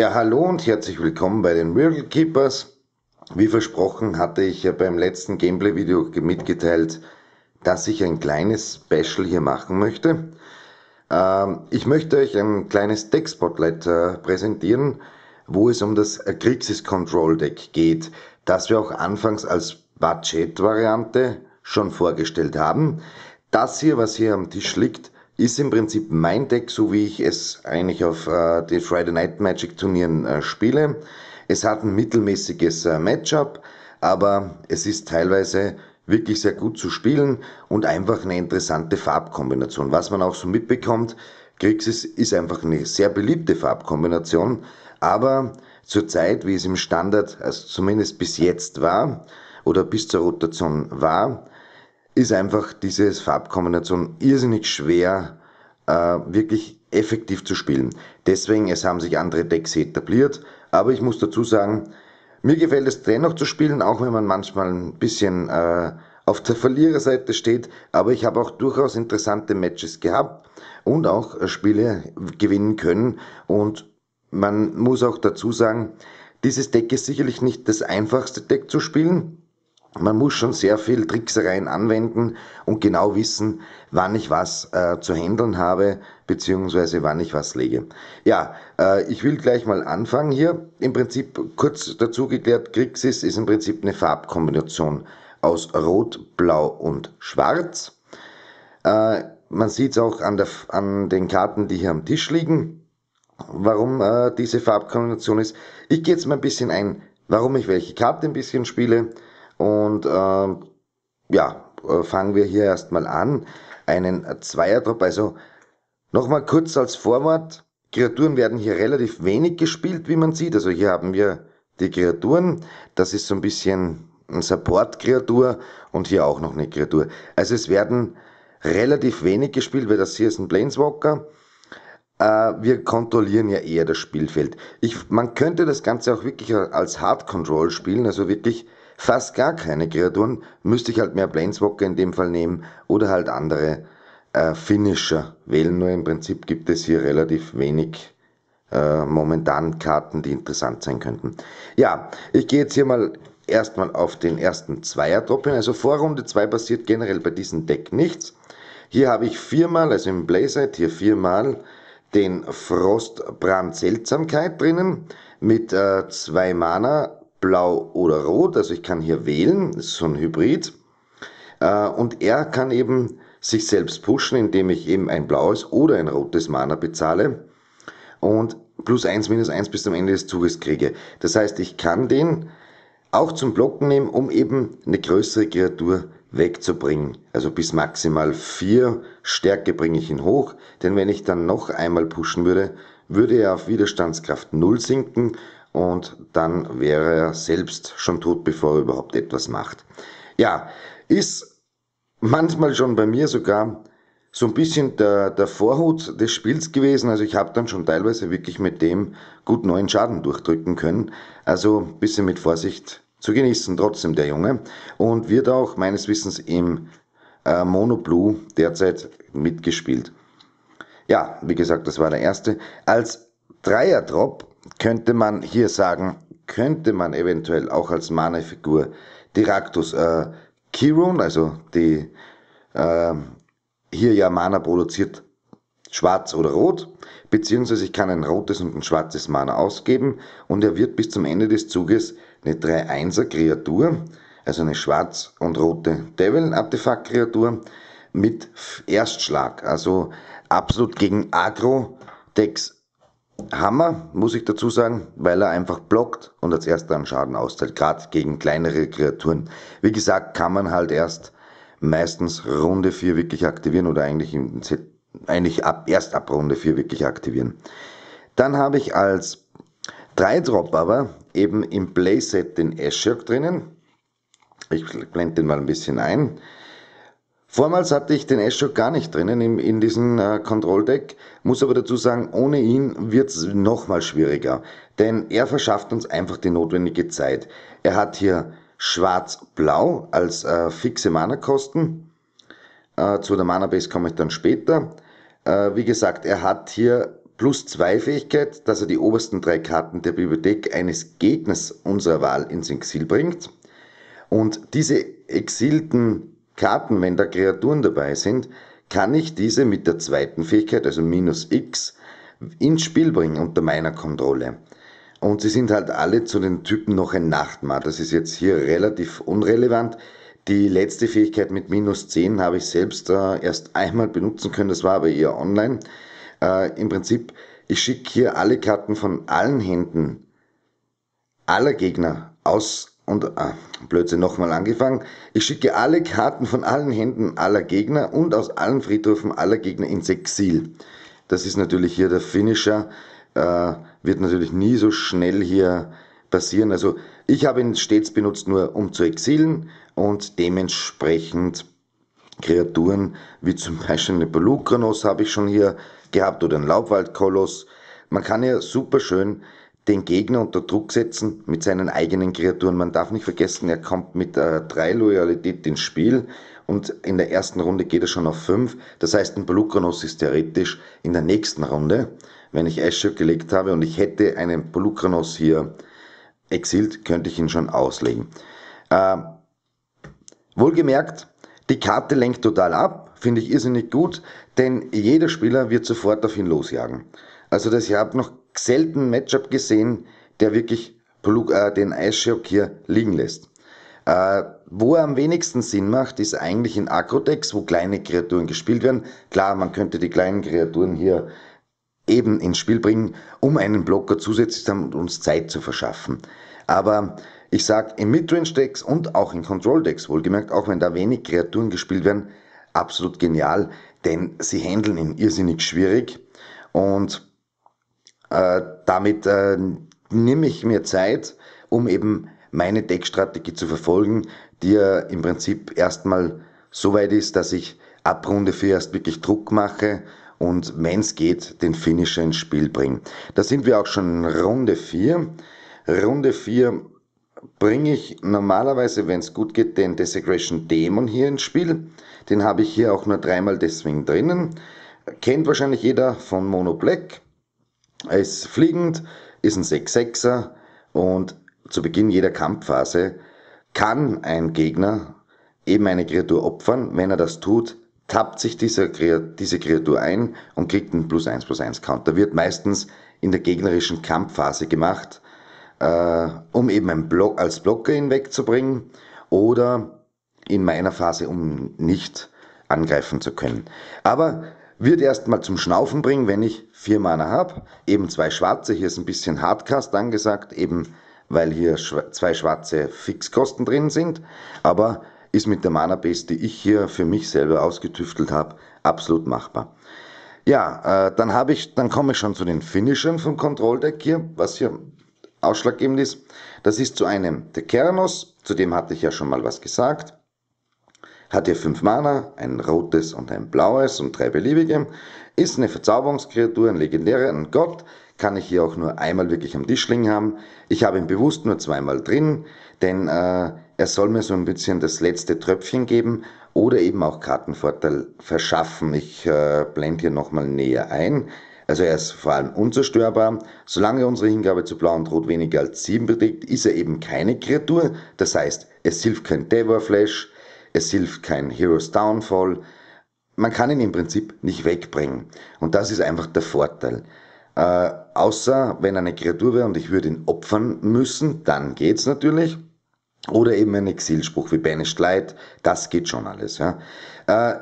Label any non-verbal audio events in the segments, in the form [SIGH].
Ja, hallo und herzlich willkommen bei den Miracle Keepers. Wie versprochen hatte ich ja beim letzten Gameplay-Video mitgeteilt, dass ich ein kleines Special hier machen möchte. Ähm, ich möchte euch ein kleines Deck-Spotlight äh, präsentieren, wo es um das Grixis Control Deck geht, das wir auch anfangs als Budget-Variante schon vorgestellt haben. Das hier, was hier am Tisch liegt, ist im Prinzip mein Deck, so wie ich es eigentlich auf äh, den Friday Night Magic Turnieren äh, spiele. Es hat ein mittelmäßiges äh, Matchup, aber es ist teilweise wirklich sehr gut zu spielen und einfach eine interessante Farbkombination. Was man auch so mitbekommt, Kriegs ist einfach eine sehr beliebte Farbkombination, aber zur Zeit, wie es im Standard, also zumindest bis jetzt war oder bis zur Rotation war, ist einfach diese Farbkombination irrsinnig schwer äh, wirklich effektiv zu spielen. Deswegen, es haben sich andere Decks etabliert, aber ich muss dazu sagen, mir gefällt es dennoch zu spielen, auch wenn man manchmal ein bisschen äh, auf der Verliererseite steht, aber ich habe auch durchaus interessante Matches gehabt und auch äh, Spiele gewinnen können und man muss auch dazu sagen, dieses Deck ist sicherlich nicht das einfachste Deck zu spielen, man muss schon sehr viel Tricksereien anwenden und genau wissen, wann ich was äh, zu handeln habe, beziehungsweise wann ich was lege. Ja, äh, ich will gleich mal anfangen hier. Im Prinzip kurz dazu geklärt, Grixis ist im Prinzip eine Farbkombination aus Rot, Blau und Schwarz. Äh, man sieht es auch an, der, an den Karten, die hier am Tisch liegen, warum äh, diese Farbkombination ist. Ich gehe jetzt mal ein bisschen ein, warum ich welche Karte ein bisschen spiele und ähm, ja, äh, fangen wir hier erstmal an. Einen Zweierdrop, also nochmal kurz als Vorwort. Kreaturen werden hier relativ wenig gespielt, wie man sieht. Also hier haben wir die Kreaturen. Das ist so ein bisschen ein Support-Kreatur und hier auch noch eine Kreatur. Also es werden relativ wenig gespielt, weil das hier ist ein Planeswalker. Äh, wir kontrollieren ja eher das Spielfeld. Ich, man könnte das Ganze auch wirklich als Hard Control spielen, also wirklich fast gar keine Kreaturen, müsste ich halt mehr Planeswalker in dem Fall nehmen oder halt andere äh, Finisher wählen. Nur im Prinzip gibt es hier relativ wenig äh, momentan Karten, die interessant sein könnten. Ja, ich gehe jetzt hier mal erstmal auf den ersten Zweier-Drop hin. Also Vorrunde Runde 2 passiert generell bei diesem Deck nichts. Hier habe ich viermal, also im Playset, hier viermal den Frostbrand Seltsamkeit drinnen mit äh, zwei Mana blau oder rot. Also ich kann hier wählen, das ist so ein Hybrid. Äh, und er kann eben sich selbst pushen, indem ich eben ein blaues oder ein rotes Mana bezahle und plus eins minus eins bis zum Ende des Zuges kriege. Das heißt, ich kann den auch zum Blocken nehmen, um eben eine größere Kreatur wegzubringen. Also bis maximal vier Stärke bringe ich ihn hoch, denn wenn ich dann noch einmal pushen würde, würde er auf Widerstandskraft null sinken und dann wäre er selbst schon tot, bevor er überhaupt etwas macht. Ja, ist manchmal schon bei mir sogar so ein bisschen der, der Vorhut des Spiels gewesen. Also ich habe dann schon teilweise wirklich mit dem gut neuen Schaden durchdrücken können. Also ein bisschen mit Vorsicht zu genießen, trotzdem der Junge. Und wird auch meines Wissens im äh, Mono Blue derzeit mitgespielt. Ja, wie gesagt, das war der erste. Als Dreier-Drop könnte man hier sagen, könnte man eventuell auch als Mana-Figur Diractus äh, Kiron, also die äh, hier ja Mana produziert, schwarz oder rot, beziehungsweise ich kann ein rotes und ein schwarzes Mana ausgeben und er wird bis zum Ende des Zuges eine 3-1er Kreatur, also eine schwarz und rote Devil-Artefakt-Kreatur mit Erstschlag, also absolut gegen Agro-Decks Hammer, muss ich dazu sagen, weil er einfach blockt und als erster am Schaden austeilt, gerade gegen kleinere Kreaturen. Wie gesagt, kann man halt erst meistens Runde 4 wirklich aktivieren oder eigentlich, im, eigentlich ab, erst ab Runde 4 wirklich aktivieren. Dann habe ich als 3-Drop aber eben im Playset den Ashirk drinnen. Ich blende den mal ein bisschen ein. Vormals hatte ich den Ashok gar nicht drinnen in, in diesem äh, Kontrolldeck, muss aber dazu sagen, ohne ihn wird es nochmal schwieriger, denn er verschafft uns einfach die notwendige Zeit. Er hat hier Schwarz-Blau als äh, fixe Mana-Kosten, äh, zu der Mana-Base komme ich dann später. Äh, wie gesagt, er hat hier plus zwei Fähigkeit, dass er die obersten drei Karten der Bibliothek eines Gegners unserer Wahl ins Exil bringt. Und diese exilten Karten, wenn da Kreaturen dabei sind, kann ich diese mit der zweiten Fähigkeit, also minus x, ins Spiel bringen unter meiner Kontrolle. Und sie sind halt alle zu den Typen noch ein Nachtmahr. Das ist jetzt hier relativ unrelevant. Die letzte Fähigkeit mit minus 10 habe ich selbst äh, erst einmal benutzen können, das war aber eher online. Äh, Im Prinzip, ich schicke hier alle Karten von allen Händen aller Gegner aus und ah, Blödsinn nochmal angefangen. Ich schicke alle Karten von allen Händen aller Gegner und aus allen Friedhöfen aller Gegner ins Exil. Das ist natürlich hier der Finisher. Äh, wird natürlich nie so schnell hier passieren. Also ich habe ihn stets benutzt nur um zu exilen und dementsprechend Kreaturen wie zum Beispiel eine Pelukronos habe ich schon hier gehabt oder einen Laubwaldkoloss. Man kann ja super schön den Gegner unter Druck setzen mit seinen eigenen Kreaturen. Man darf nicht vergessen, er kommt mit äh, drei Loyalität ins Spiel und in der ersten Runde geht er schon auf fünf. Das heißt, ein Polukranos ist theoretisch in der nächsten Runde, wenn ich Escher gelegt habe und ich hätte einen Polukranos hier exilt, könnte ich ihn schon auslegen. Äh, wohlgemerkt, die Karte lenkt total ab, finde ich irrsinnig gut, denn jeder Spieler wird sofort auf ihn losjagen. Also das, ich habe noch selten Matchup gesehen, der wirklich äh, den Eisschock hier liegen lässt. Äh, wo er am wenigsten Sinn macht, ist eigentlich in Agrodecks, wo kleine Kreaturen gespielt werden. Klar, man könnte die kleinen Kreaturen hier eben ins Spiel bringen, um einen Blocker zusätzlich zu haben und uns Zeit zu verschaffen. Aber ich sage, in Midrange-Decks und auch in Control-Decks, wohlgemerkt, auch wenn da wenig Kreaturen gespielt werden, absolut genial, denn sie handeln ihn irrsinnig schwierig und äh, damit äh, nehme ich mir Zeit, um eben meine Deckstrategie zu verfolgen, die ja im Prinzip erstmal so weit ist, dass ich ab Runde 4 erst wirklich Druck mache und wenn es geht, den Finisher ins Spiel bringe. Da sind wir auch schon Runde 4. Runde 4 bringe ich normalerweise, wenn es gut geht, den Desecration Demon hier ins Spiel. Den habe ich hier auch nur dreimal deswegen drinnen. Kennt wahrscheinlich jeder von Mono Black. Er ist fliegend, ist ein 6-6er und zu Beginn jeder Kampfphase kann ein Gegner eben eine Kreatur opfern. Wenn er das tut, tappt sich diese Kreatur ein und kriegt einen plus 1 plus 1 Counter. Wird meistens in der gegnerischen Kampfphase gemacht, äh, um eben einen Block als Blocker hinwegzubringen oder in meiner Phase, um nicht angreifen zu können. Aber wird erstmal zum Schnaufen bringen, wenn ich vier Mana habe. Eben zwei schwarze, hier ist ein bisschen Hardcast angesagt, eben weil hier zwei schwarze Fixkosten drin sind. Aber ist mit der Mana-Base, die ich hier für mich selber ausgetüftelt habe, absolut machbar. Ja, äh, dann, habe ich, dann komme ich schon zu den Finishern vom Kontrolldeck hier, was hier ausschlaggebend ist. Das ist zu einem Kernos, zu dem hatte ich ja schon mal was gesagt. Hat hier fünf Mana, ein rotes und ein blaues und drei beliebige. Ist eine Verzauberungskreatur, ein legendärer, ein Gott. Kann ich hier auch nur einmal wirklich am Tischling haben. Ich habe ihn bewusst nur zweimal drin, denn äh, er soll mir so ein bisschen das letzte Tröpfchen geben oder eben auch Kartenvorteil verschaffen. Ich äh, blende hier nochmal näher ein. Also er ist vor allem unzerstörbar. Solange unsere Hingabe zu Blau und Rot weniger als 7 beträgt, ist er eben keine Kreatur. Das heißt, es hilft kein Devor es hilft kein Heroes Downfall. Man kann ihn im Prinzip nicht wegbringen. Und das ist einfach der Vorteil. Äh, außer wenn eine Kreatur wäre und ich würde ihn opfern müssen, dann geht's natürlich. Oder eben ein Exilspruch wie Banished Light, das geht schon alles. Ja. Äh,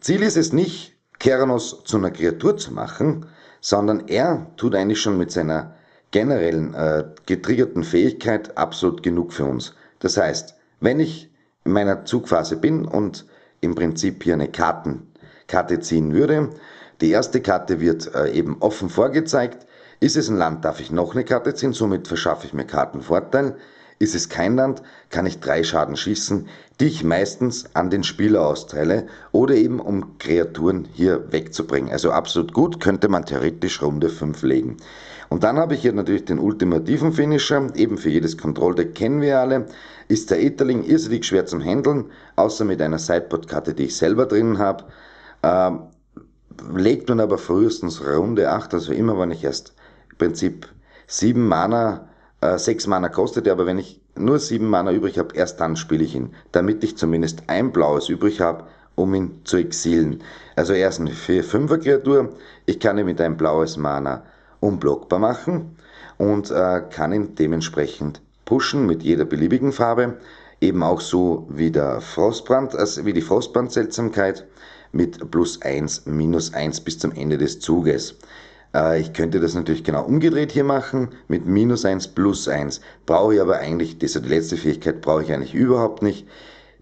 Ziel ist es nicht, Keranos zu einer Kreatur zu machen, sondern er tut eigentlich schon mit seiner generellen äh, getriggerten Fähigkeit absolut genug für uns. Das heißt, wenn ich in meiner Zugphase bin und im Prinzip hier eine Kartenkarte ziehen würde. Die erste Karte wird äh, eben offen vorgezeigt. Ist es ein Land, darf ich noch eine Karte ziehen, somit verschaffe ich mir Kartenvorteil. Ist es kein Land, kann ich drei Schaden schießen, die ich meistens an den Spieler austeile oder eben um Kreaturen hier wegzubringen. Also absolut gut, könnte man theoretisch Runde 5 legen. Und dann habe ich hier natürlich den ultimativen Finisher, eben für jedes Kontrolldeck kennen wir alle, ist der Etherling irrsinnig schwer zum Handeln, außer mit einer Sideboard-Karte, die ich selber drinnen habe. Ähm, legt man aber frühestens Runde 8, also immer wenn ich erst im Prinzip 7 Mana, äh, 6 Mana kostet aber wenn ich nur 7 Mana übrig habe, erst dann spiele ich ihn, damit ich zumindest ein blaues übrig habe, um ihn zu exilen. Also er ist eine 4-5er Kreatur, ich kann ihn mit einem blaues Mana unblockbar machen und äh, kann ihn dementsprechend pushen mit jeder beliebigen Farbe. Eben auch so wie, der Frostbrand, also wie die Frostbrand-Seltsamkeit mit plus 1, minus 1 bis zum Ende des Zuges. Äh, ich könnte das natürlich genau umgedreht hier machen mit minus 1, plus 1. Brauche ich aber eigentlich, das ist die letzte Fähigkeit, brauche ich eigentlich überhaupt nicht.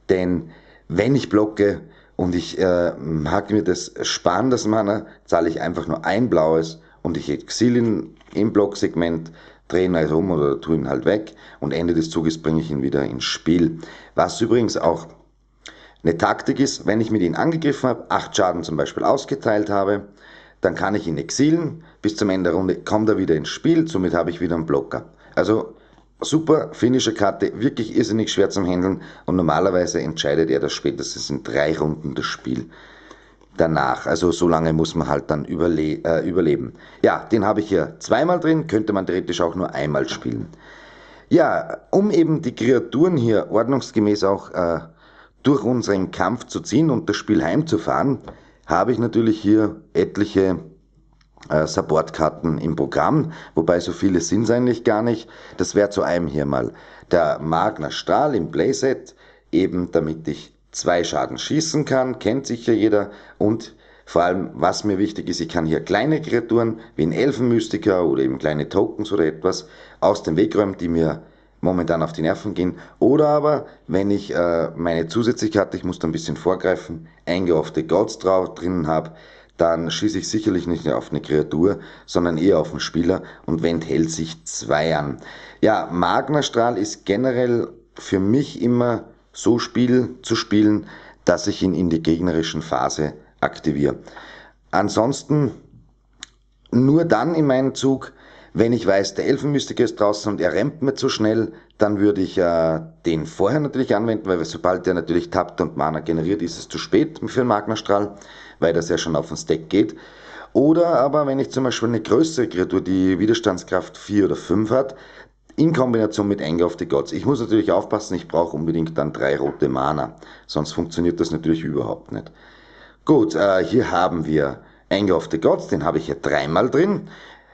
Denn wenn ich blocke, und ich äh, mag mir das sparen, das Mana, äh, zahle ich einfach nur ein blaues und ich exil ihn im Blocksegment, drehe ihn halt um oder tue ihn halt weg und Ende des Zuges bringe ich ihn wieder ins Spiel. Was übrigens auch eine Taktik ist, wenn ich mit ihm angegriffen habe, 8 Schaden zum Beispiel ausgeteilt habe, dann kann ich ihn exilen, bis zum Ende der Runde kommt er wieder ins Spiel, somit habe ich wieder einen Blocker. Also super finisher Karte, wirklich irrsinnig schwer zum Handeln und normalerweise entscheidet er das spätestens in drei Runden das Spiel danach. Also so lange muss man halt dann überle äh, überleben. Ja, den habe ich hier zweimal drin, könnte man theoretisch auch nur einmal spielen. Ja, um eben die Kreaturen hier ordnungsgemäß auch äh, durch unseren Kampf zu ziehen und das Spiel heimzufahren, habe ich natürlich hier etliche äh, Supportkarten im Programm, wobei so viele sind es eigentlich gar nicht. Das wäre zu einem hier mal der Magner Strahl im Playset, eben damit ich zwei Schaden schießen kann, kennt sicher jeder. Und vor allem, was mir wichtig ist, ich kann hier kleine Kreaturen wie ein Elfenmystiker oder eben kleine Tokens oder etwas aus dem Weg räumen, die mir momentan auf die Nerven gehen. Oder aber, wenn ich äh, meine zusätzliche Karte, ich muss da ein bisschen vorgreifen, eingeoffte Gods drauf drinnen habe, dann schieße ich sicherlich nicht auf eine Kreatur, sondern eher auf einen Spieler und wendet hält sich zwei an. Ja, Magnerstrahl ist generell für mich immer so Spiel zu spielen, dass ich ihn in die gegnerischen Phase aktiviere. Ansonsten nur dann in meinen Zug, wenn ich weiß, der Elfenmystiker ist draußen und er rennt mir zu schnell, dann würde ich äh, den vorher natürlich anwenden, weil sobald der natürlich tappt und Mana generiert, ist es zu spät für einen Magnastrahl, weil das ja schon auf den Stack geht. Oder aber wenn ich zum Beispiel eine größere Kreatur, die Widerstandskraft 4 oder 5 hat, in Kombination mit Anger of the Gods. Ich muss natürlich aufpassen, ich brauche unbedingt dann drei rote Mana, sonst funktioniert das natürlich überhaupt nicht. Gut, äh, hier haben wir Anger of the Gods, den habe ich hier dreimal drin,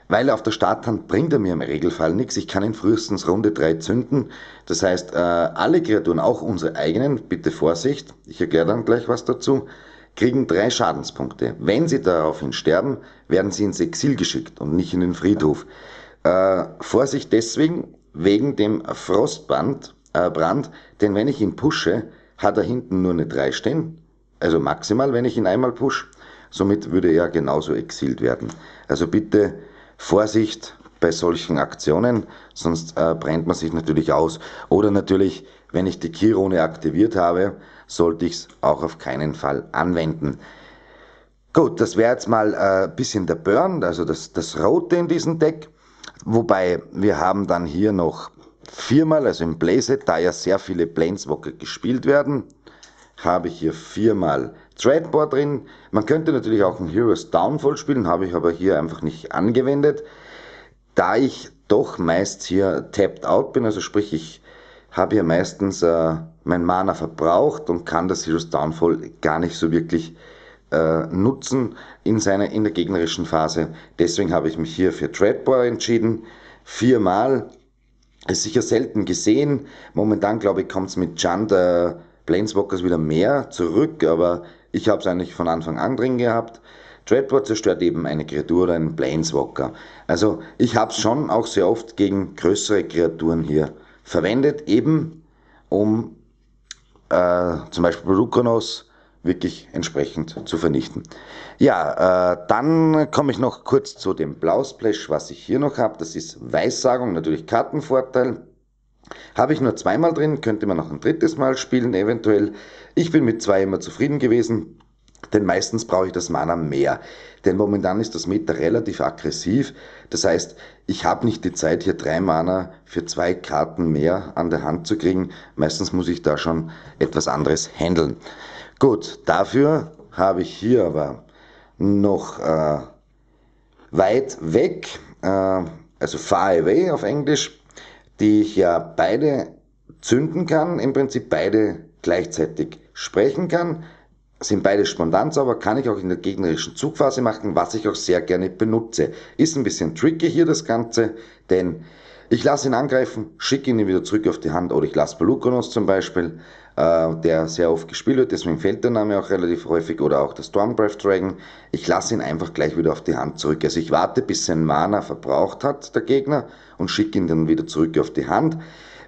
weil auf der Starthand bringt er mir im Regelfall nichts. Ich kann ihn frühestens Runde 3 zünden. Das heißt, äh, alle Kreaturen, auch unsere eigenen, bitte Vorsicht, ich erkläre dann gleich was dazu, kriegen drei Schadenspunkte. Wenn sie daraufhin sterben, werden sie ins Exil geschickt und nicht in den Friedhof. Ja. Äh, Vorsicht deswegen, wegen dem Frostbrand, äh, Brand, denn wenn ich ihn pushe, hat er hinten nur eine 3 stehen. Also maximal, wenn ich ihn einmal push. Somit würde er genauso exilt werden. Also bitte Vorsicht bei solchen Aktionen, sonst äh, brennt man sich natürlich aus. Oder natürlich, wenn ich die Kirone aktiviert habe, sollte ich es auch auf keinen Fall anwenden. Gut, das wäre jetzt mal ein äh, bisschen der Burn, also das, das Rote in diesem Deck. Wobei wir haben dann hier noch viermal, also im Playset, da ja sehr viele Planeswalker gespielt werden, habe ich hier viermal Dreadboard drin. Man könnte natürlich auch ein Heroes Downfall spielen, habe ich aber hier einfach nicht angewendet, da ich doch meist hier tapped out bin, also sprich ich habe hier meistens äh, mein Mana verbraucht und kann das Heroes Downfall gar nicht so wirklich äh, nutzen in, seiner, in der gegnerischen Phase. Deswegen habe ich mich hier für Treadbore entschieden. Viermal, ist sicher selten gesehen. Momentan, glaube ich, kommt es mit Chanda äh, Planeswalkers wieder mehr zurück, aber ich habe es eigentlich von Anfang an drin gehabt. Treadbore zerstört eben eine Kreatur oder einen Planeswalker. Also ich habe es schon auch sehr oft gegen größere Kreaturen hier verwendet, eben um äh, zum Beispiel Brukonos wirklich entsprechend zu vernichten. Ja, äh, dann komme ich noch kurz zu dem Blausplash, was ich hier noch habe. Das ist Weissagung, natürlich Kartenvorteil. Habe ich nur zweimal drin, könnte man noch ein drittes Mal spielen eventuell. Ich bin mit zwei immer zufrieden gewesen, denn meistens brauche ich das Mana mehr. Denn momentan ist das Meta relativ aggressiv. Das heißt, ich habe nicht die Zeit, hier drei Mana für zwei Karten mehr an der Hand zu kriegen. Meistens muss ich da schon etwas anderes handeln. Gut, dafür habe ich hier aber noch äh, weit weg, äh, also far away auf Englisch, die ich ja beide zünden kann, im Prinzip beide gleichzeitig sprechen kann. Sind beide spontan sauber, kann ich auch in der gegnerischen Zugphase machen, was ich auch sehr gerne benutze. Ist ein bisschen tricky hier das Ganze, denn ich lasse ihn angreifen, schicke ihn wieder zurück auf die Hand oder ich lasse Balukonos zum Beispiel äh, der sehr oft gespielt wird, deswegen fällt der Name auch relativ häufig oder auch der Stormbreath Dragon. Ich lasse ihn einfach gleich wieder auf die Hand zurück. Also ich warte, bis sein Mana verbraucht hat, der Gegner, und schicke ihn dann wieder zurück auf die Hand.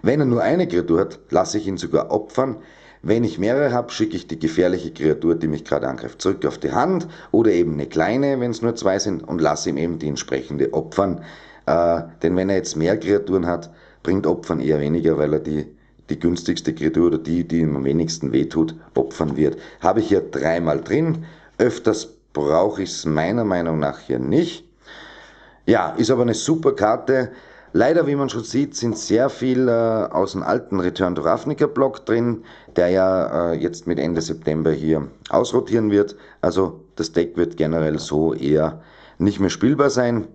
Wenn er nur eine Kreatur hat, lasse ich ihn sogar opfern. Wenn ich mehrere habe, schicke ich die gefährliche Kreatur, die mich gerade angreift, zurück auf die Hand oder eben eine kleine, wenn es nur zwei sind, und lasse ihm eben die entsprechende opfern. Äh, denn wenn er jetzt mehr Kreaturen hat, bringt Opfern eher weniger, weil er die die günstigste Kreatur oder die, die am wenigsten wehtut, opfern wird. Habe ich hier dreimal drin. Öfters brauche ich es meiner Meinung nach hier nicht. Ja, ist aber eine super Karte. Leider, wie man schon sieht, sind sehr viel äh, aus dem alten Return to Ravnica Block drin, der ja äh, jetzt mit Ende September hier ausrotieren wird. Also das Deck wird generell so eher nicht mehr spielbar sein.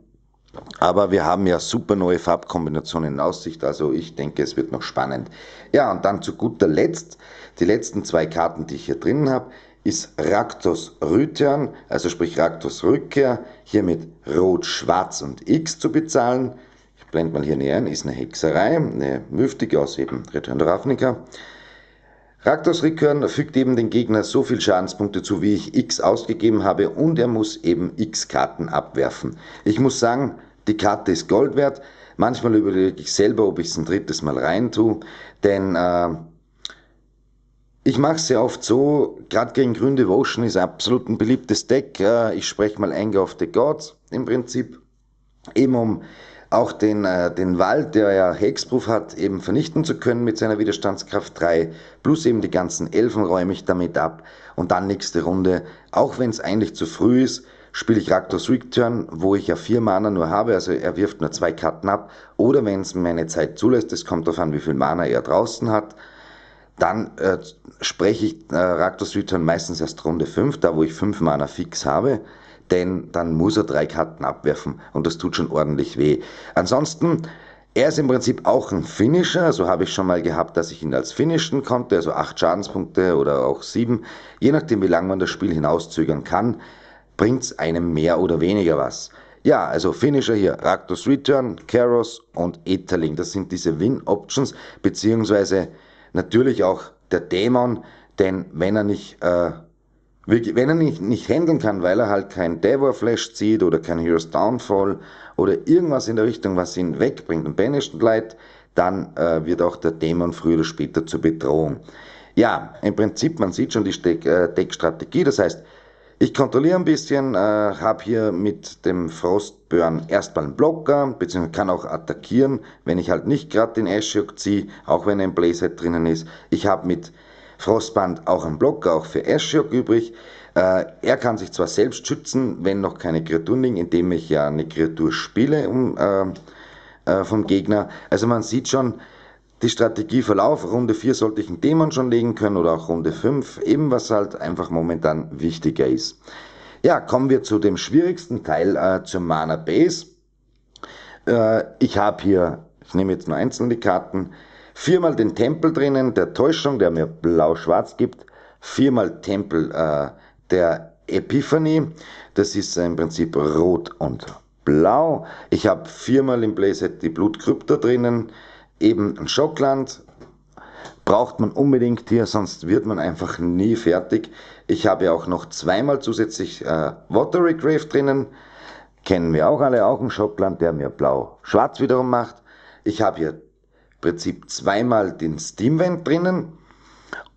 Aber wir haben ja super neue Farbkombinationen in Aussicht, also ich denke, es wird noch spannend. Ja, und dann zu guter Letzt, die letzten zwei Karten, die ich hier drin habe, ist Raktos Rütern, also sprich Raktos Rückkehr, hier mit Rot, Schwarz und X zu bezahlen. Ich blende mal hier näher ein, ist eine Hexerei, eine müftige aus eben Return to Ravnica. Raktos Rückhören fügt eben den Gegner so viel Schadenspunkte zu, wie ich X ausgegeben habe und er muss eben X Karten abwerfen. Ich muss sagen, die Karte ist Gold wert. Manchmal überlege ich selber, ob ich es ein drittes Mal rein tue, denn äh, ich mache es sehr oft so, gerade gegen Grün Devotion ist absolut ein beliebtes Deck. Äh, ich spreche mal Anger of the Gods im Prinzip, eben um auch den, äh, den Wald, der ja Hexproof hat, eben vernichten zu können mit seiner Widerstandskraft 3, plus eben die ganzen Elfen räume ich damit ab. Und dann nächste Runde, auch wenn es eigentlich zu früh ist, spiele ich Raktors Return, wo ich ja vier Mana nur habe, also er wirft nur zwei Karten ab. Oder wenn es meine Zeit zulässt, es kommt darauf an, wie viel Mana er draußen hat, dann äh, spreche ich äh, Raktors Return meistens erst Runde 5, da wo ich fünf Mana fix habe denn dann muss er drei Karten abwerfen und das tut schon ordentlich weh. Ansonsten, er ist im Prinzip auch ein Finisher, so habe ich schon mal gehabt, dass ich ihn als Finishen konnte, also acht Schadenspunkte oder auch sieben, je nachdem wie lange man das Spiel hinauszögern kann, bringt es einem mehr oder weniger was. Ja, also Finisher hier, Raktos Return, Keros und Etherling. Das sind diese Win-Options, beziehungsweise natürlich auch der Dämon, denn wenn er nicht äh, wenn er nicht, nicht handeln kann, weil er halt kein Devour Flash zieht oder kein Heroes Downfall oder irgendwas in der Richtung, was ihn wegbringt und banished Light, dann äh, wird auch der Dämon früher oder später zur Bedrohung. Ja, im Prinzip, man sieht schon die Steck, äh, Deckstrategie, das heißt, ich kontrolliere ein bisschen, äh, habe hier mit dem Frostburn erstmal einen Blocker, beziehungsweise kann auch attackieren, wenn ich halt nicht gerade den Ashiok ziehe, auch wenn ein Playset drinnen ist. Ich habe mit Frostband auch am Block, auch für Ashok übrig. Äh, er kann sich zwar selbst schützen, wenn noch keine Kreatur liegen, indem ich ja eine Kreatur spiele um, äh, äh, vom Gegner. Also man sieht schon, die Strategieverlauf, Runde 4 sollte ich einen Dämon schon legen können oder auch Runde 5, eben was halt einfach momentan wichtiger ist. Ja, kommen wir zu dem schwierigsten Teil, äh, zur Mana Base. Äh, ich habe hier, ich nehme jetzt nur einzelne Karten, Viermal den Tempel drinnen, der Täuschung, der mir blau-schwarz gibt. Viermal Tempel äh, der Epiphany, Das ist im Prinzip rot und blau. Ich habe viermal im Playset die Blutkrypta drinnen. Eben ein Schockland. Braucht man unbedingt hier, sonst wird man einfach nie fertig. Ich habe ja auch noch zweimal zusätzlich äh, Watery Grave drinnen. Kennen wir auch alle, auch ein Schockland, der mir blau-schwarz wiederum macht. Ich habe hier Prinzip zweimal den Steamvent drinnen,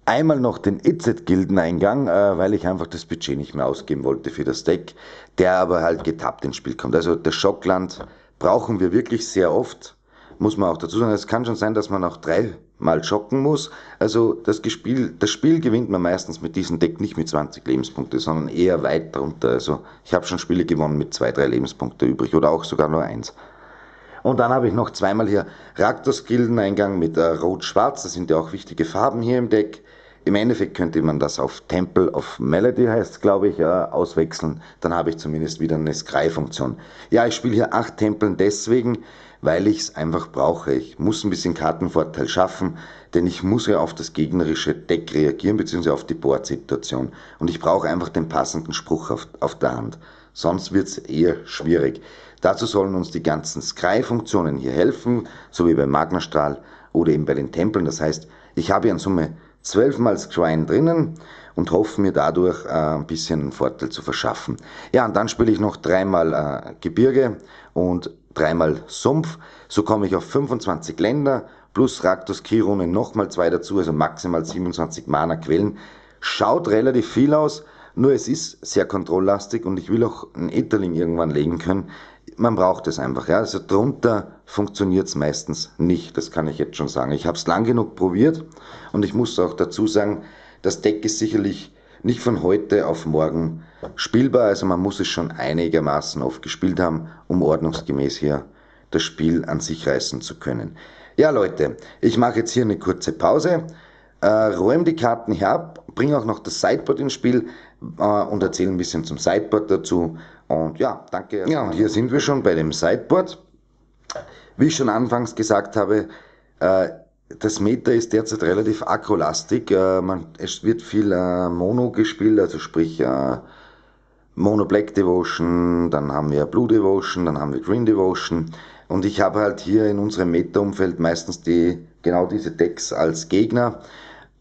einmal noch den Itzet-Gildeneingang, e äh, weil ich einfach das Budget nicht mehr ausgeben wollte für das Deck, der aber halt getappt ins Spiel kommt. Also das Schockland brauchen wir wirklich sehr oft, muss man auch dazu sagen. Es kann schon sein, dass man auch dreimal schocken muss. Also das, Gespiel, das Spiel gewinnt man meistens mit diesem Deck nicht mit 20 Lebenspunkte, sondern eher weit drunter. Also ich habe schon Spiele gewonnen mit zwei, drei Lebenspunkte übrig oder auch sogar nur eins. Und dann habe ich noch zweimal hier Raktos Gildeneingang mit äh, Rot-Schwarz. Das sind ja auch wichtige Farben hier im Deck. Im Endeffekt könnte man das auf Temple of Melody heißt, glaube ich, äh, auswechseln. Dann habe ich zumindest wieder eine Scry-Funktion. Ja, ich spiele hier acht Tempeln deswegen, weil ich es einfach brauche. Ich muss ein bisschen Kartenvorteil schaffen, denn ich muss ja auf das gegnerische Deck reagieren, beziehungsweise auf die Board-Situation. Und ich brauche einfach den passenden Spruch auf, auf der Hand. Sonst wird es eher schwierig. Dazu sollen uns die ganzen Sky-Funktionen hier helfen, so wie beim Magnerstrahl oder eben bei den Tempeln. Das heißt, ich habe hier in Summe zwölfmal Scrying drinnen und hoffe mir dadurch äh, ein bisschen einen Vorteil zu verschaffen. Ja, und dann spiele ich noch dreimal äh, Gebirge und dreimal Sumpf. So komme ich auf 25 Länder plus Raktus Kirune nochmal zwei dazu, also maximal 27 Mana-Quellen. Schaut relativ viel aus, nur es ist sehr kontrolllastig und ich will auch einen Etherling irgendwann legen können man braucht es einfach. Ja? Also drunter funktioniert es meistens nicht, das kann ich jetzt schon sagen. Ich habe es lang genug probiert und ich muss auch dazu sagen, das Deck ist sicherlich nicht von heute auf morgen spielbar. Also man muss es schon einigermaßen oft gespielt haben, um ordnungsgemäß hier das Spiel an sich reißen zu können. Ja Leute, ich mache jetzt hier eine kurze Pause, äh, räume die Karten hier ab, bringe auch noch das Sideboard ins Spiel äh, und erzähle ein bisschen zum Sideboard dazu und ja, danke. Ja, und hier sind wir schon bei dem Sideboard. Wie ich schon anfangs gesagt habe, äh, das Meta ist derzeit relativ akrolastig. Äh, man, es wird viel äh, Mono gespielt, also sprich Mono Black Devotion, dann haben wir Blue Devotion, dann haben wir Green Devotion. Und ich habe halt hier in unserem Meta-Umfeld meistens die, genau diese Decks als Gegner.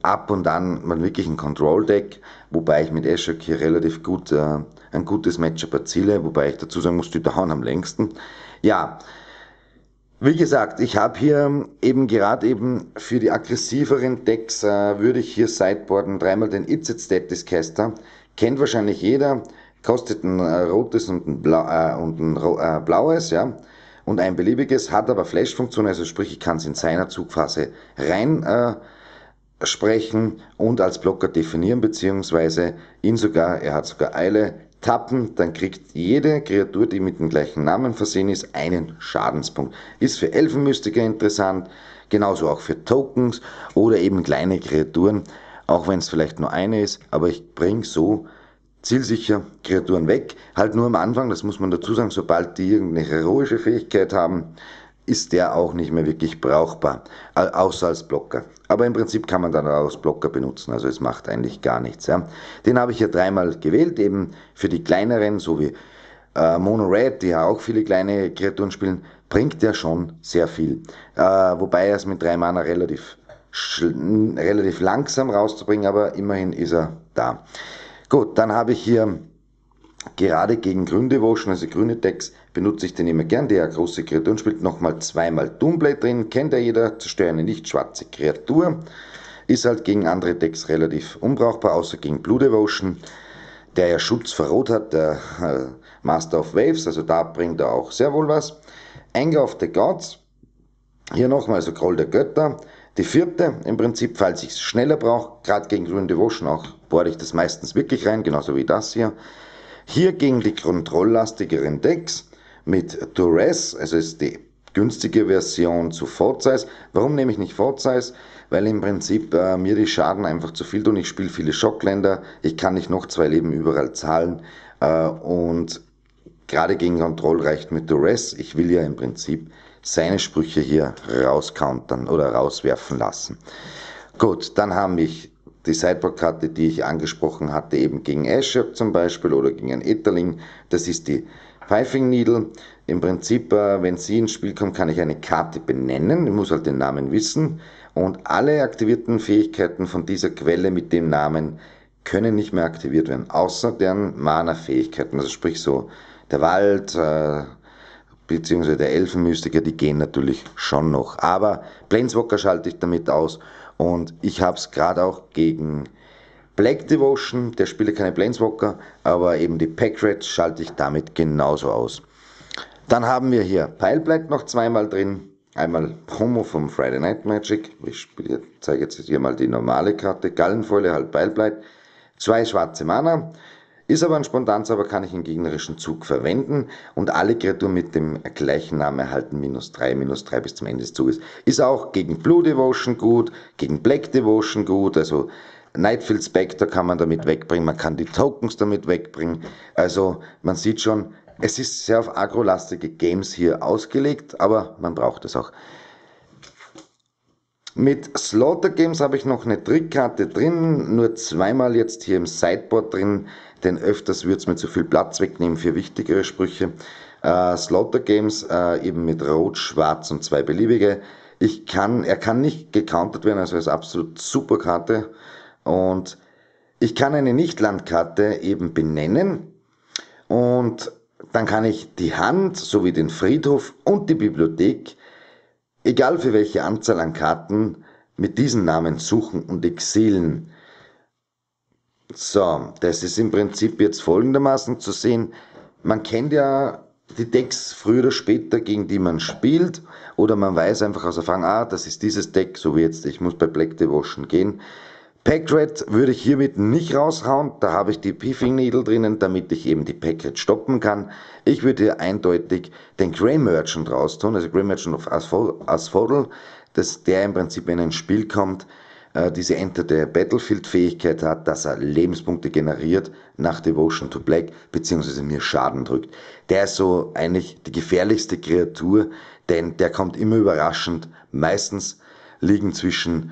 Ab und an mal wirklich ein Control-Deck, wobei ich mit Ashok hier relativ gut äh, ein gutes Matchup erziele, wobei ich dazu sagen muss, die dauern am längsten. Ja, wie gesagt, ich habe hier eben gerade eben für die aggressiveren Decks äh, würde ich hier sideboarden, dreimal den Itzit Status Caster. Kennt wahrscheinlich jeder, kostet ein äh, rotes und ein, Bla äh, und ein äh, blaues, ja. Und ein beliebiges, hat aber Flash-Funktion, also sprich, ich kann es in seiner Zugphase rein äh, sprechen und als Blocker definieren, beziehungsweise ihn sogar, er hat sogar Eile, Tappen, dann kriegt jede Kreatur, die mit dem gleichen Namen versehen ist, einen Schadenspunkt. Ist für Elfenmystiker interessant, genauso auch für Tokens oder eben kleine Kreaturen, auch wenn es vielleicht nur eine ist, aber ich bringe so zielsicher Kreaturen weg. Halt nur am Anfang, das muss man dazu sagen, sobald die irgendeine heroische Fähigkeit haben, ist der auch nicht mehr wirklich brauchbar, außer als Blocker. Aber im Prinzip kann man dann auch als Blocker benutzen, also es macht eigentlich gar nichts. Ja. Den habe ich ja dreimal gewählt, eben für die kleineren, so wie äh, Mono Red, die ja auch viele kleine Kreaturen spielen, bringt der schon sehr viel. Äh, wobei er es mit drei Mana relativ, relativ langsam rauszubringen, aber immerhin ist er da. Gut, dann habe ich hier gerade gegen Gründevotion, also grüne Decks, benutze ich den immer gern, der große Kreatur, und spielt nochmal zweimal Doomblade drin, kennt ja jeder, zerstöre eine nicht schwarze Kreatur, ist halt gegen andere Decks relativ unbrauchbar, außer gegen Blue Devotion, der ja Schutz verrot hat, der äh, Master of Waves, also da bringt er auch sehr wohl was. Anger of the Gods, hier nochmal also Groll der Götter, die vierte, im Prinzip, falls ich es schneller brauche, gerade gegen Green Devotion auch, bohre ich das meistens wirklich rein, genauso wie das hier. Hier gegen die kontrolllastigeren Decks mit Torres, also ist die günstige Version zu Fortsize. Warum nehme ich nicht Fortsize? Weil im Prinzip äh, mir die Schaden einfach zu viel tun. Ich spiele viele Schockländer, ich kann nicht noch zwei Leben überall zahlen äh, und gerade gegen Control reicht mit Torres. Ich will ja im Prinzip seine Sprüche hier rauscountern oder rauswerfen lassen. Gut, dann haben ich die Sideboard-Karte, die ich angesprochen hatte, eben gegen Asher zum Beispiel oder gegen einen Etterling. Das ist die Pfeifing Needle, im Prinzip, äh, wenn sie ins Spiel kommt, kann ich eine Karte benennen, ich muss halt den Namen wissen und alle aktivierten Fähigkeiten von dieser Quelle mit dem Namen können nicht mehr aktiviert werden, außer deren Mana-Fähigkeiten, also sprich so der Wald, äh, beziehungsweise der Elfenmystiker, die gehen natürlich schon noch, aber Planeswalker schalte ich damit aus und ich habe es gerade auch gegen Black Devotion, der spiele keine Planeswalker, aber eben die Pack Rats schalte ich damit genauso aus. Dann haben wir hier Pile bleibt noch zweimal drin. Einmal Promo vom Friday Night Magic. Ich spiele, zeige jetzt hier mal die normale Karte. Gallenfäule, halt Pile bleibt. Zwei schwarze Mana. Ist aber ein Spontanzauber, kann ich im gegnerischen Zug verwenden und alle Kreaturen mit dem gleichen Namen erhalten minus 3, minus 3 bis zum Ende des Zuges. Ist auch gegen Blue Devotion gut, gegen Black Devotion gut, also Nightfield Spectre kann man damit wegbringen, man kann die Tokens damit wegbringen. Also man sieht schon, es ist sehr auf agrolastige Games hier ausgelegt, aber man braucht es auch. Mit Slaughter Games habe ich noch eine Trickkarte drin, nur zweimal jetzt hier im Sideboard drin, denn öfters wird es mir zu viel Platz wegnehmen für wichtigere Sprüche. Äh, Slaughter Games äh, eben mit Rot, Schwarz und zwei beliebige. Ich kann, er kann nicht gecountert werden, also ist absolut super Karte. Und ich kann eine Nichtlandkarte eben benennen und dann kann ich die Hand sowie den Friedhof und die Bibliothek, egal für welche Anzahl an Karten, mit diesen Namen suchen und exilen. So, das ist im Prinzip jetzt folgendermaßen zu sehen. Man kennt ja die Decks früher oder später, gegen die man spielt, oder man weiß einfach aus Erfahrung, ah, das ist dieses Deck, so wie jetzt, ich muss bei Black Devotion gehen. Packrat würde ich hiermit nicht raushauen, da habe ich die Piffing Needle drinnen, damit ich eben die Packrat stoppen kann. Ich würde hier eindeutig den Grey Merchant raustun, also Grey Merchant of Asphodel, dass der im Prinzip in ein Spiel kommt, äh, diese Enter der Battlefield Fähigkeit hat, dass er Lebenspunkte generiert nach Devotion to Black, beziehungsweise mir Schaden drückt. Der ist so eigentlich die gefährlichste Kreatur, denn der kommt immer überraschend, meistens liegen zwischen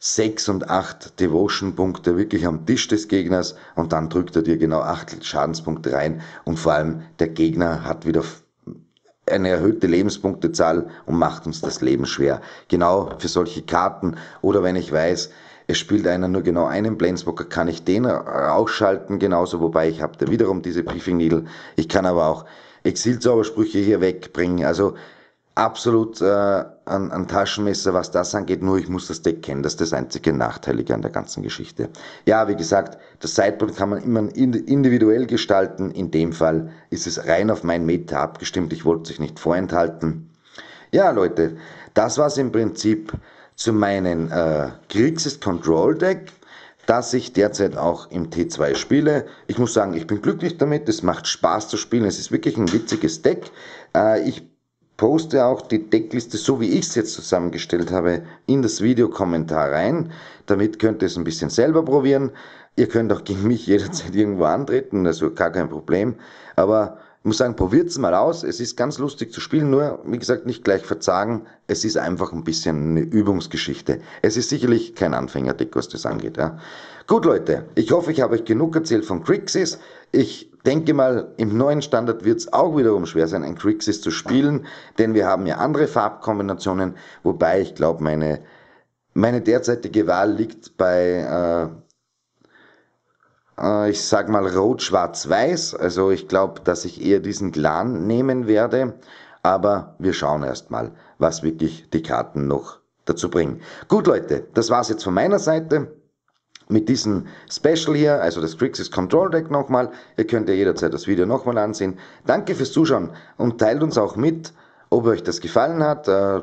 6 und 8 Devotion-Punkte wirklich am Tisch des Gegners und dann drückt er dir genau 8 Schadenspunkte rein und vor allem der Gegner hat wieder eine erhöhte Lebenspunktezahl und macht uns das Leben schwer. Genau für solche Karten oder wenn ich weiß, es spielt einer nur genau einen Planeswalker, kann ich den rausschalten genauso, wobei ich habe da wiederum diese Briefing Needle. Ich kann aber auch Exilzaubersprüche hier wegbringen. Also absolut äh, an, an, Taschenmesser, was das angeht, nur ich muss das Deck kennen. Das ist das einzige Nachteilige an der ganzen Geschichte. Ja, wie gesagt, das Sideboard kann man immer individuell gestalten. In dem Fall ist es rein auf mein Meta abgestimmt. Ich wollte es nicht vorenthalten. Ja, Leute, das war es im Prinzip zu meinem äh, Kriegsist Control Deck, das ich derzeit auch im T2 spiele. Ich muss sagen, ich bin glücklich damit. Es macht Spaß zu spielen. Es ist wirklich ein witziges Deck. Äh, ich poste auch die Deckliste, so wie ich es jetzt zusammengestellt habe, in das Videokommentar rein. Damit könnt ihr es ein bisschen selber probieren. Ihr könnt auch gegen mich [LAUGHS] jederzeit irgendwo antreten, also gar kein Problem. Aber ich muss sagen, probiert es mal aus. Es ist ganz lustig zu spielen, nur, wie gesagt, nicht gleich verzagen. Es ist einfach ein bisschen eine Übungsgeschichte. Es ist sicherlich kein Anfängerdeck, was das angeht. Ja. Gut, Leute, ich hoffe, ich habe euch genug erzählt von Crixis. Ich denke mal, im neuen Standard wird es auch wiederum schwer sein, ein Quixis zu spielen, denn wir haben ja andere Farbkombinationen, wobei ich glaube, meine, meine derzeitige Wahl liegt bei, äh, äh, ich sag mal, rot, schwarz, weiß. Also ich glaube, dass ich eher diesen Clan nehmen werde, aber wir schauen erstmal, was wirklich die Karten noch dazu bringen. Gut, Leute, das war's jetzt von meiner Seite mit diesem Special hier, also das Grixis Control Deck nochmal. Ihr könnt ja jederzeit das Video nochmal ansehen. Danke fürs Zuschauen und teilt uns auch mit, ob euch das gefallen hat. Äh,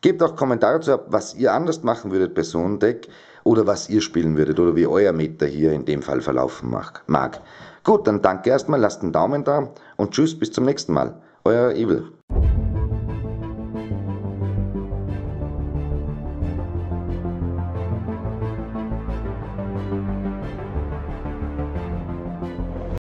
gebt auch Kommentare dazu ab, was ihr anders machen würdet bei so einem Deck oder was ihr spielen würdet oder wie euer Meter hier in dem Fall verlaufen mag. Gut, dann danke erstmal, lasst einen Daumen da und tschüss, bis zum nächsten Mal. Euer Evil.